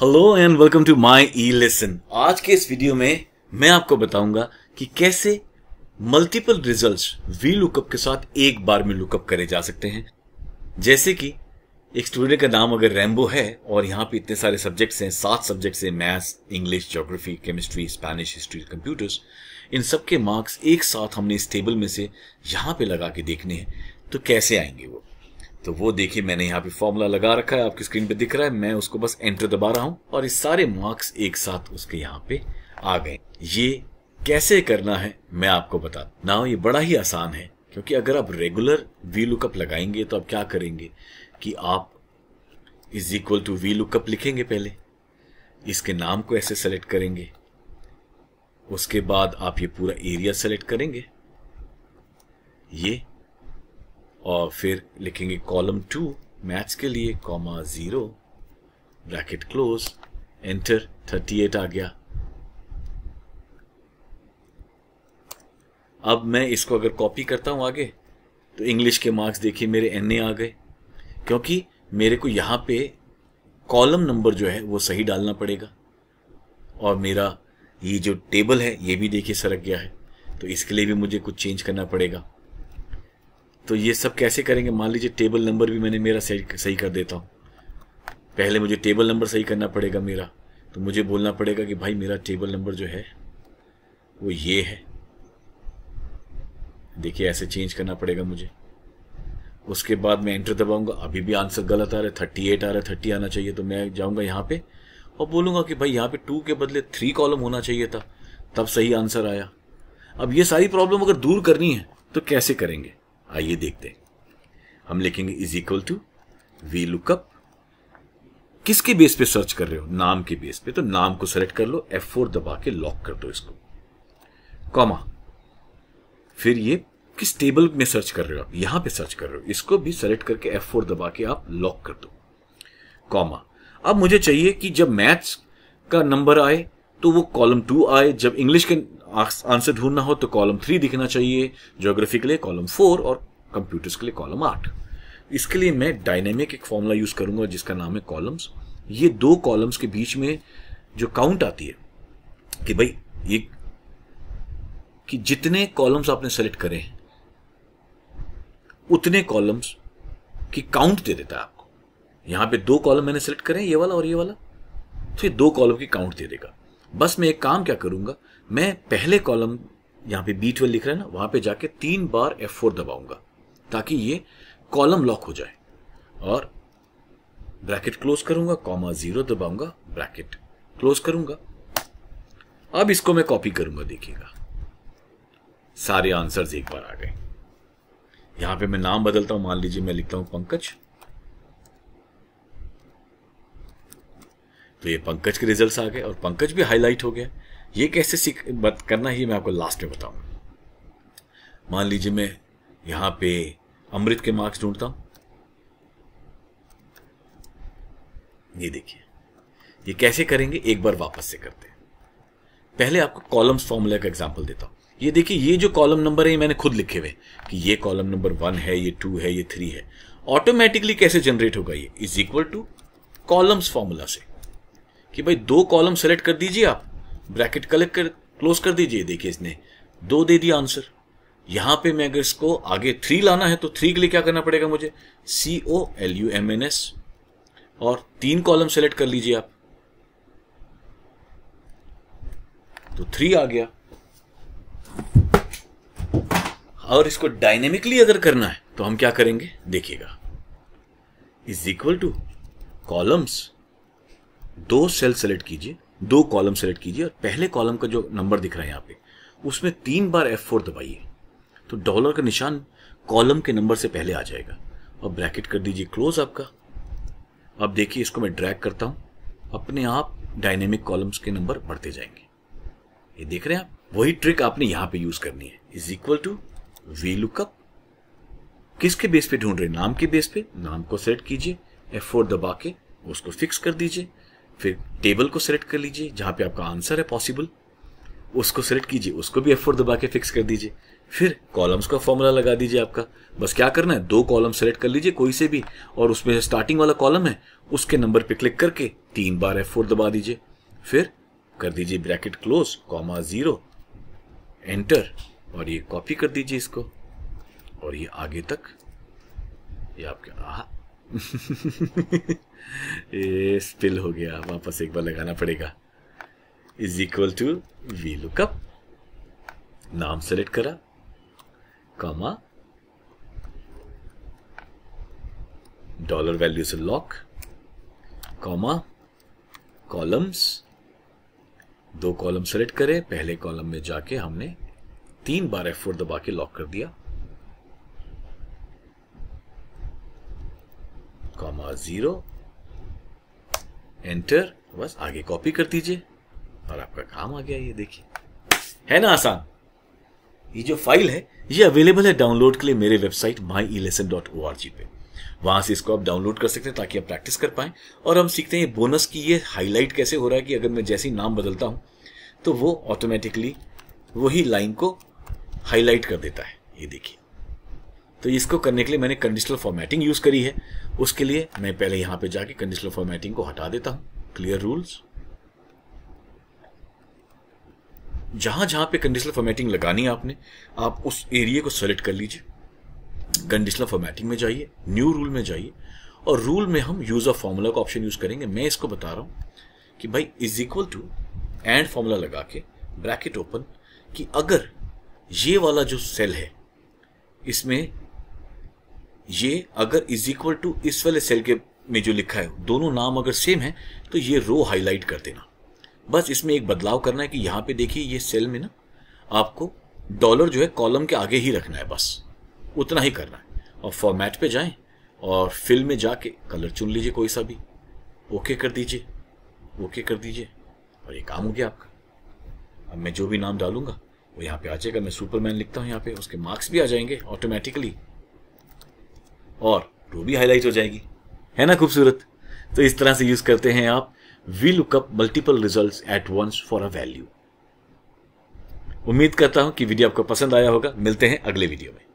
hello and welcome to my e lesson आज के इस वीडियो में मैं आपको बताऊंगा कि कैसे मल्टीपल रिजल्ट्स वी लुकअप के साथ एक बार में लुकअप करे जा सकते हैं जैसे कि एक स्टूडेंट का नाम अगर रैम्बो है और यहाँ पे इतने सारे सब्जेक्ट्स हैं सात सब्जेक्ट्स हैं maths English geography chemistry Spanish history computers इन सब के मार्क्स एक साथ हमने इस टेबल में से यहाँ पे लगा के देखने हैं तो कैसे आएंगे वो तो वो देखिए मैंने यहाँ पे फॉर्मूला लगा रखा है आपकी स्क्रीन पे दिख रहा है मैं उसको बस एंटर दबा रहा हूँ और ये सारे मार्क्स एक साथ उसके यहाँ पे आ गए ये कैसे करना है मैं आपको बता ना ये बड़ा ही आसान है क्योंकि अगर आप रेगुलर वी लुकअप लगाएंगे तो आप क्या करेंगे कि आप is equal to V lookup लिखेंगे पहले इसके नाम को ऐसे सेलेक्ट करेंगे उसके बाद आप ये पूरा एरिया सेलेक्ट करेंगे ये और फिर लिखेंगे कॉलम टू मैथ्स के लिए comma zero bracket close enter thirty eight आ गया अब मैं इसको अगर कॉपी करता हूं आगे तो इंग्लिश के मार्क्स देखिए मेरे एन ए आ गए क्योंकि मेरे को यहां पे कॉलम नंबर जो है वो सही डालना पड़ेगा और मेरा ये जो टेबल है ये भी देखिए सरक गया है तो इसके लिए भी मुझे कुछ चेंज करना पड़ेगा तो ये सब कैसे करेंगे मान लीजिए टेबल नंबर भी मैंने मेरा सही सही कर देता हूँ पहले मुझे टेबल नंबर सही करना पड़ेगा मेरा तो मुझे बोलना पड़ेगा कि भाई मेरा टेबल नंबर जो है वो ये है देखिए ऐसे चेंज करना पड़ेगा मुझे उसके बाद मैं एंटर दबाऊंगा अभी भी आंसर गलत आ रहा है थर्टी एट आ रहा है थर्टी आना चाहिए तो मैं जाऊंगा यहाँ पे और बोलूंगा कि भाई यहाँ पे टू के बदले थ्री कॉलम होना चाहिए था तब सही आंसर आया अब ये सारी प्रॉब्लम अगर दूर करनी है तो कैसे करेंगे आइए देखते हैं हम लिखेंगे is equal to V lookup किसके बेस पे सर्च कर रहे हो नाम के बेस पे तो नाम को सेलेक्ट कर लो F4 दबा के लॉक कर दो इसको कॉमा फिर ये किस टेबल में सर्च कर रहे हो आप यहां पे सर्च कर रहे हो इसको भी सेलेक्ट करके F4 दबा के आप लॉक कर दो कॉमा अब मुझे चाहिए कि जब मैथ्स का नंबर आए तो वो कॉलम टू आए जब इंग्लिश के आंसर ढूंढना हो तो कॉलम थ्री दिखना चाहिए ज्योग्राफी के लिए कॉलम फोर और कंप्यूटर्स के लिए कॉलम आठ इसके लिए मैं डायनेमिक एक फॉर्मूला यूज करूंगा जिसका नाम है कॉलम्स ये दो कॉलम्स के बीच में जो काउंट आती है कि भाई ये कि जितने कॉलम्स आपने सेलेक्ट करे हैं उतने कॉलम्स की काउंट दे देता है आपको यहां पे दो कॉलम मैंने सेलेक्ट करे ये वाला और ये वाला तो ये दो कॉलम की काउंट दे देगा बस मैं एक काम क्या करूंगा मैं पहले कॉलम यहां पे बी ट्वेल्व लिख रहा है ना वहां पे जाके तीन बार एफ फोर दबाऊंगा ताकि ये कॉलम लॉक हो जाए और ब्रैकेट क्लोज करूंगा कॉमा जीरो दबाऊंगा ब्रैकेट क्लोज करूंगा अब इसको मैं कॉपी करूंगा देखिएगा सारे आंसर्स एक बार आ गए यहां पे मैं नाम बदलता हूं मान लीजिए मैं लिखता हूं पंकज तो ये पंकज के रिजल्ट्स आ गए और पंकज भी हाईलाइट हो गया ये कैसे सीख बत करना ही मैं आपको लास्ट में बताऊंगा मान लीजिए मैं यहां पे अमृत के मार्क्स ढूंढता हूं ये देखिए ये कैसे करेंगे एक बार वापस से करते हैं पहले आपको कॉलम्स फॉर्मूला का एग्जाम्पल देता हूं ये देखिए ये जो कॉलम नंबर है ये मैंने खुद लिखे हुए कि ये कॉलम नंबर वन है ये टू है ये थ्री है ऑटोमेटिकली कैसे जनरेट होगा ये is equal to columns formula से कि भाई दो कॉलम सेलेक्ट कर दीजिए आप ब्रैकेट कलेक्ट कर क्लोज कर दीजिए देखिए इसने दो दे दिया आंसर यहां पे मैं अगर इसको आगे थ्री लाना है तो थ्री के लिए क्या करना पड़ेगा मुझे C O L U M N S और तीन कॉलम सेलेक्ट कर लीजिए आप तो थ्री आ गया और इसको डायनेमिकली अगर करना है तो हम क्या करेंगे देखिएगा इज इक्वल टू कॉलम्स दो सेल सेलेक्ट कीजिए दो कॉलम सेलेक्ट कीजिए और पहले कॉलम का जो नंबर दिख रहा है यहाँ पे उसमें तीन बार एफ फोर दबाइए तो डॉलर का निशान कॉलम के नंबर से पहले आ जाएगा और ब्रैकेट कर दीजिए क्लोज आपका अब देखिए इसको मैं ड्रैग करता हूँ अपने आप डायनेमिक कॉलम्स के नंबर बढ़ते जाएंगे ये देख रहे हैं आप वही ट्रिक आपने यहाँ पे यूज करनी है is equal to V lookup किसके बेस पे ढूंढ रहे हैं नाम के बेस पे नाम को सेलेक्ट कीजिए एफ फोर दबा के उसको फिक्स कर दीजिए फिर टेबल को सिलेक्ट कर लीजिए जहां पे आपका आंसर है पॉसिबल उसको सिलेक्ट कीजिए उसको भी एफ दबा के फिक्स कर दीजिए फिर कॉलम्स का फॉर्मूला लगा दीजिए आपका बस क्या करना है दो कॉलम सेलेक्ट कर लीजिए कोई से भी और उसमें स्टार्टिंग वाला कॉलम है उसके नंबर पे क्लिक करके तीन बार एफ दबा दीजिए फिर कर दीजिए bracket close comma zero enter और ये कॉपी कर दीजिए इसको और ये आगे तक ये आपके आहा ये स्पिल हो गया वापस एक बार लगाना पड़ेगा is equal to V lookup नाम सेलेक्ट करा कॉमा डॉलर वैल्यू से लॉक कॉमा कॉलम्स दो कॉलम सेलेक्ट करें पहले कॉलम में जाके हमने तीन बार फोर दबा के लॉक कर दिया ज़ीरो एंटर बस आगे कॉपी कर दीजिए और आपका काम आ गया ये देखिए है ना आसान ये जो फाइल है ये अवेलेबल है डाउनलोड के लिए मेरे website my e lesson dot O R G पे वहां से इसको आप डाउनलोड कर सकते हैं ताकि आप प्रैक्टिस कर पाए और हम सीखते हैं बोनस की ये हाईलाइट कैसे हो रहा है कि अगर मैं जैसे ही नाम बदलता हूं तो वो ऑटोमेटिकली वही लाइन को हाईलाइट कर देता है ये देखिए तो इसको करने के लिए मैंने कंडीशनल फॉर्मेटिंग यूज करी है उसके लिए मैं पहले यहां पे जाके कंडीशनल फॉर्मेटिंग को हटा देता हूं क्लियर रूल्स जहां जहां पे कंडीशनल फॉर्मेटिंग लगानी है आपने आप उस एरिया को सेलेक्ट कर लीजिए कंडीशनल फॉर्मेटिंग में जाइए न्यू रूल में जाइए और रूल में हम यूज ऑफ फॉर्मूला का ऑप्शन यूज करेंगे मैं इसको बता रहा हूं कि भाई is equal to and formula लगा के ब्रैकेट ओपन कि अगर ये वाला जो सेल है इसमें ये अगर इज इक्वल टू इस वाले सेल के में जो लिखा है दोनों नाम अगर सेम है तो ये रो हाईलाइट कर देना बस इसमें एक बदलाव करना है कि यहाँ पे देखिए ये सेल में ना आपको डॉलर जो है कॉलम के आगे ही रखना है बस उतना ही करना है और फॉर्मेट पे जाएं और फिल में जाके कलर चुन लीजिए कोई सा भी ओके कर दीजिए ओके कर दीजिए और ये काम हो गया आपका अब मैं जो भी नाम डालूंगा वो यहाँ पे आ जाएगा मैं सुपरमैन लिखता हूँ यहाँ पे उसके मार्क्स भी आ जाएंगे ऑटोमेटिकली और रो भी हाईलाइट हो जाएगी है ना खूबसूरत तो इस तरह से यूज करते हैं आप V lookup multiple result at once for a value उम्मीद करता हूं कि वीडियो आपको पसंद आया होगा मिलते हैं अगले वीडियो में